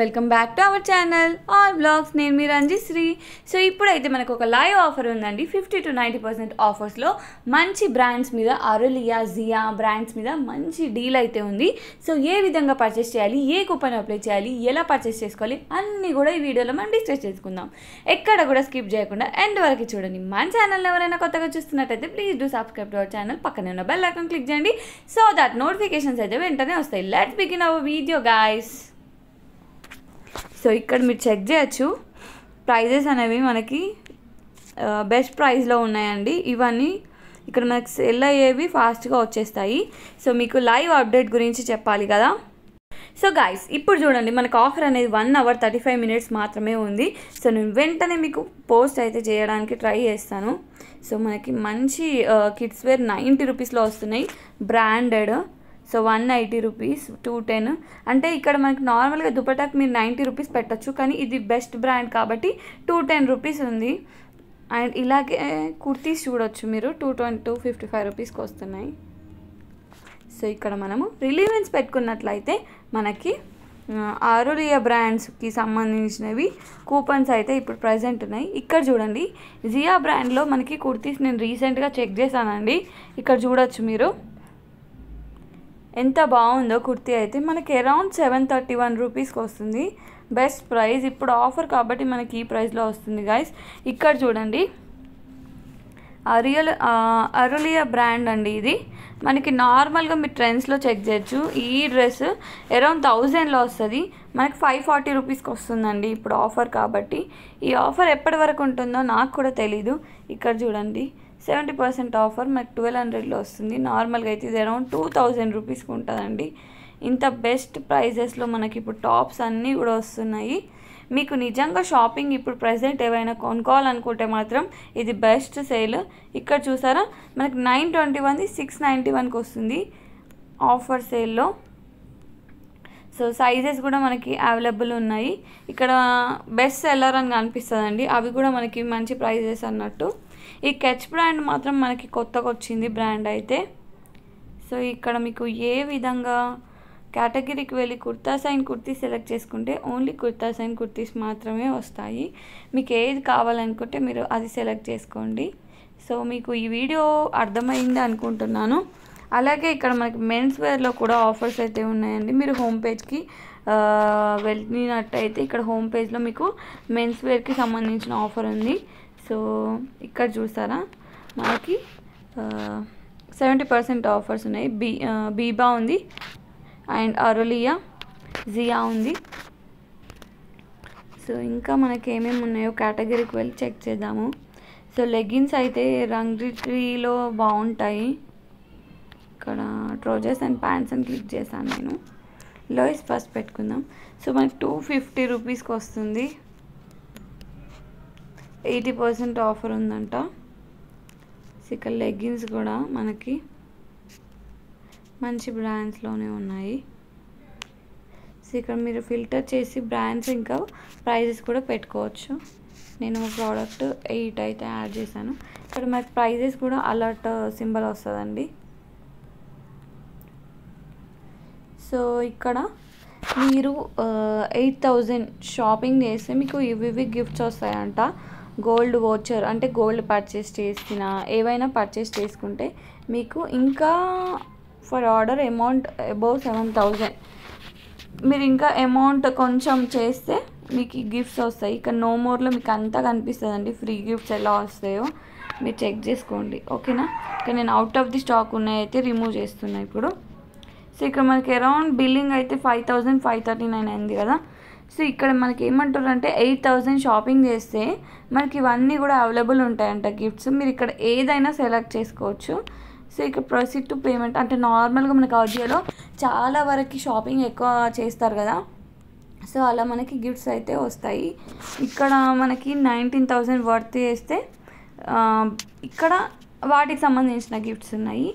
welcome back to our channel all blogs నేను మీ Ranjishri so ఇప్పుడైతే మనకు ఒక లైవ్ ఆఫర్ ఉందండి ఫిఫ్టీ టు నైంటీ పర్సెంట్ ఆఫర్స్లో మంచి బ్రాండ్స్ మీద అరులియా జియా బ్రాండ్స్ మీద మంచి డీల్ అయితే ఉంది సో ఏ విధంగా పర్చేస్ చేయాలి ఏ కూపన్ అప్లై చేయాలి ఎలా పర్చేస్ చేసుకోవాలి అన్నీ కూడా ఈ వీడియోలో మనం డిస్కస్ చేసుకుందాం ఎక్కడ కూడా స్కిప్ చేయకుండా ఎండ్ వరకు చూడండి మన ఛానల్ని ఎవరైనా కొత్తగా చూస్తున్నట్టయితే please do subscribe to our channel పక్కనే ఉన్న బెల్ ఐకన్ క్లిక్ చేయండి సో దట్ నోటిఫికేషన్స్ అయితే వెంటనే వస్తాయి let begin our video guys so ఇక్కడ మీరు చెక్ చేయొచ్చు ప్రైజెస్ అనేవి మనకి బెస్ట్ ప్రైస్లో ఉన్నాయండి ఇవన్నీ ఇక్కడ మనకి సెల్ అయ్యేవి ఫాస్ట్గా వచ్చేస్తాయి సో మీకు లైవ్ అప్డేట్ గురించి చెప్పాలి కదా సో గాయస్ ఇప్పుడు చూడండి మనకు ఆఫర్ అనేది one hour thirty five minutes మాత్రమే ఉంది సో నేను వెంటనే మీకు పోస్ట్ అయితే చేయడానికి ట్రై చేస్తాను సో మనకి మంచి కిడ్స్ వేర్ నైంటీ రూపీస్లో వస్తున్నాయి branded so one eighty rupees two ten అంటే ఇక్కడ మనకి నార్మల్గా దుపటాకు మీరు నైంటీ రూపీస్ పెట్టచ్చు కానీ ఇది బెస్ట్ బ్రాండ్ కాబట్టి టూ టెన్ రూపీస్ ఉంది అండ్ ఇలాగే కుర్తీస్ చూడొచ్చు మీరు two twenty two fifty five రూపీస్కి వస్తున్నాయి సో ఇక్కడ మనము రిలీవెన్స్ పెట్టుకున్నట్లయితే మనకి ఆరులియా బ్రాండ్స్కి సంబంధించినవి కూపన్స్ అయితే ఇప్పుడు ప్రజెంట్ ఉన్నాయి ఇక్కడ చూడండి జియా బ్రాండ్లో మనకి కుర్తీస్ నేను రీసెంట్గా చెక్ చేశానండి ఇక్కడ చూడొచ్చు మీరు ఎంత బాగుందో కుర్తీ అయితే మనకి అరౌండ్ సెవెన్ థర్టీ వన్ రూపీస్కి వస్తుంది బెస్ట్ ప్రైస్ ఇప్పుడు ఆఫర్ కాబట్టి మనకి ఈ ప్రైస్లో వస్తుంది గైస్ ఇక్కడ చూడండి అరియల్ అరులియా బ్రాండ్ అండి ఇది మనకి నార్మల్గా మీరు ట్రెండ్స్లో చెక్ చేయొచ్చు ఈ డ్రెస్ అరౌండ్ థౌజండ్లో వస్తుంది మనకి ఫైవ్ ఫార్టీ రూపీస్కి వస్తుందండి ఇప్పుడు ఆఫర్ కాబట్టి ఈ ఆఫర్ ఎప్పటి వరకు ఉంటుందో నాకు కూడా తెలీదు ఇక్కడ చూడండి సెవెంటీ పర్సెంట్ ఆఫర్ మనకు ట్వెల్వ్ హండ్రెడ్లో వస్తుంది నార్మల్గా అయితే ఇది అరౌండ్ టూ థౌజండ్ రూపీస్కి ఉంటుందండి ఇంత బెస్ట్ ప్రైజెస్లో మనకి ఇప్పుడు టాప్స్ అన్నీ కూడా వస్తున్నాయి మీకు నిజంగా షాపింగ్ ఇప్పుడు ప్రజెంట్ ఏవైనా కొనుక్కోవాలనుకుంటే మాత్రం ఇది బెస్ట్ సేల్ ఇక్కడ చూసారా మనకి నైన్ ట్వంటీ వన్ది సిక్స్ నైంటీ వన్కి వస్తుంది ఆఫర్ సేల్లో సో సైజెస్ కూడా మనకి అవైలబుల్ ఉన్నాయి ఇక్కడ బెస్ట్ సెల్లర్ అని కనిపిస్తుందండి అవి కూడా మనకి మంచి ప్రైజెస్ అన్నట్టు ఈ కెచ్ బ్రాండ్ మాత్రం మనకి కొత్తగా వచ్చింది బ్రాండ్ అయితే సో ఇక్కడ మీకు ఏ విధంగా కేటగిరీకి వెళ్ళి కుర్తా సైన్ కుర్తీస్ సెలెక్ట్ చేసుకుంటే ఓన్లీ కుర్తా సైన్ కుర్తీస్ మాత్రమే వస్తాయి మీకు ఏది కావాలనుకుంటే మీరు అది సెలెక్ట్ చేసుకోండి సో మీకు ఈ వీడియో అర్థమైంది అనుకుంటున్నాను అలాగే ఇక్కడ మనకి మెన్స్ వేర్లో కూడా ఆఫర్స్ అయితే ఉన్నాయండి మీరు హోమ్ పేజ్కి వెళ్ళినట్టయితే ఇక్కడ హోమ్ పేజ్లో మీకు మెన్స్ వేర్కి సంబంధించిన ఆఫర్ ఉంది సో ఇక్కడ చూసారా మనకి సెవెంటీ పర్సెంట్ ఆఫర్స్ ఉన్నాయి బీ బీబా ఉంది అండ్ అరోలియా జియా ఉంది సో ఇంకా మనకి ఏమేమి ఉన్నాయో కేటగిరీకి వెళ్ళి చెక్ చేద్దాము సో లెగ్గిన్స్ అయితే రంగ్రీలో బాగుంటాయి ఇక్కడ ట్రోజర్స్ అండ్ ప్యాంట్స్ అని క్లిక్ చేశాను నేను లోయస్ ఫస్ట్ పెట్టుకుందాం సో మనకి టూ ఫిఫ్టీ రూపీస్కి వస్తుంది ఎయిటీ పర్సెంట్ ఆఫర్ ఉందంట ఇక్కడ లెగ్గిన్స్ కూడా మనకి మంచి బ్రాండ్స్లోనే ఉన్నాయి సో ఇక్కడ మీరు ఫిల్టర్ చేసి బ్రాండ్స్ ఇంకా ప్రైజెస్ కూడా పెట్టుకోవచ్చు నేను ప్రోడక్ట్ ఎయిట్ అయితే యాడ్ చేశాను ఇక్కడ మాకు ప్రైజెస్ కూడా అలర్ట్ సింబల్ వస్తుందండి సో ఇక్కడ మీరు ఎయిట్ థౌజండ్ షాపింగ్ చేస్తే మీకు ఇవి ఇవి గిఫ్ట్స్ వస్తాయంట గోల్డ్ వోచర్ అంటే గోల్డ్ పర్చేస్ చేసిన ఏవైనా పర్చేస్ చేసుకుంటే మీకు ఇంకా for order amount above seven thousand మీరు ఇంకా అమౌంట్ కొంచెం చేస్తే మీకు గిఫ్ట్స్ వస్తాయి ఇక నో మోర్లో మీకు అంతా కనిపిస్తుందండి ఫ్రీ గిఫ్ట్స్ ఎలా వస్తాయో మీరు చెక్ చేసుకోండి ఓకేనా ఇక నేను అవుట్ ఆఫ్ ది స్టాక్ ఉన్నాయైతే రిమూవ్ చేస్తున్నాయి ఇప్పుడు సో ఇక్కడ మనకి అరౌండ్ బిల్లింగ్ అయితే five thousand five thirty nine అయింది కదా సో ఇక్కడ మనకి ఏమంటారు అంటే ఎయిట్ థౌజండ్ షాపింగ్ చేస్తే మనకి ఇవన్నీ కూడా అవైలబుల్ ఉంటాయంట గిఫ్ట్స్ మీరు ఇక్కడ ఏదైనా సెలెక్ట్ చేసుకోవచ్చు సో ఇక్కడ ప్రొసీడ్ టు పేమెంట్ అంటే నార్మల్గా మనకి ఆజియోలో చాలా వరకు షాపింగ్ ఎక్కువ చేస్తారు కదా సో అలా మనకి గిఫ్ట్స్ అయితే వస్తాయి ఇక్కడ మనకి నైన్టీన్ థౌజండ్ వర్త్ చేస్తే ఇక్కడ వాటికి సంబంధించిన గిఫ్ట్స్ ఉన్నాయి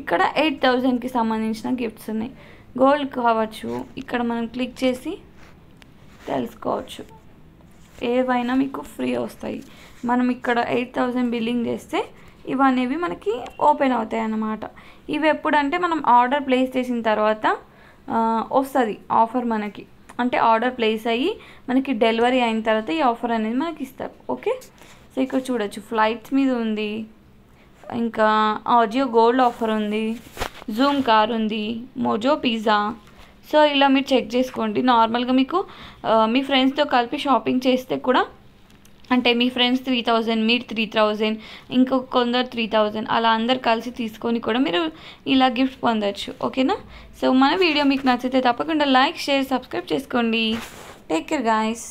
ఇక్కడ ఎయిట్ థౌజండ్కి సంబంధించిన గిఫ్ట్స్ ఉన్నాయి గోల్డ్ కావచ్చు ఇక్కడ మనం క్లిక్ చేసి తెలుసుకోవచ్చు ఏవైనా మీకు ఫ్రీ వస్తాయి మనం ఇక్కడ ఎయిట్ థౌజండ్ బిల్లింగ్ చేస్తే ఇవనేవి మనకి ఓపెన్ అవుతాయి అన్నమాట ఇవి ఎప్పుడంటే మనం ఆర్డర్ ప్లేస్ చేసిన తర్వాత వస్తుంది ఆఫర్ మనకి అంటే ఆర్డర్ ప్లేస్ అయ్యి మనకి డెలివరీ అయిన తర్వాత ఈ ఆఫర్ అనేది మనకి ఇస్తారు ఓకే సో ఇక్కడ చూడొచ్చు ఫ్లైట్స్ మీద ఉంది ఇంకా ఆజియో గోల్డ్ ఆఫర్ ఉంది జూమ్ కార్ ఉంది మోజో పిజ్జా సో ఇలా మీరు చెక్ చేసుకోండి నార్మల్గా మీకు మీ ఫ్రెండ్స్తో కలిపి షాపింగ్ చేస్తే కూడా అంటే మీ ఫ్రెండ్స్ త్రీ థౌజండ్ మీరు త్రీ థౌజండ్ ఇంకొక కొందరు త్రీ థౌజండ్ అలా అందరు కలిసి తీసుకొని కూడా మీరు ఇలా గిఫ్ట్ పొందొచ్చు ఓకేనా సో మన వీడియో మీకు నచ్చితే తప్పకుండా లైక్ షేర్ సబ్స్క్రైబ్ చేసుకోండి టేక్ కేర్ గాయస్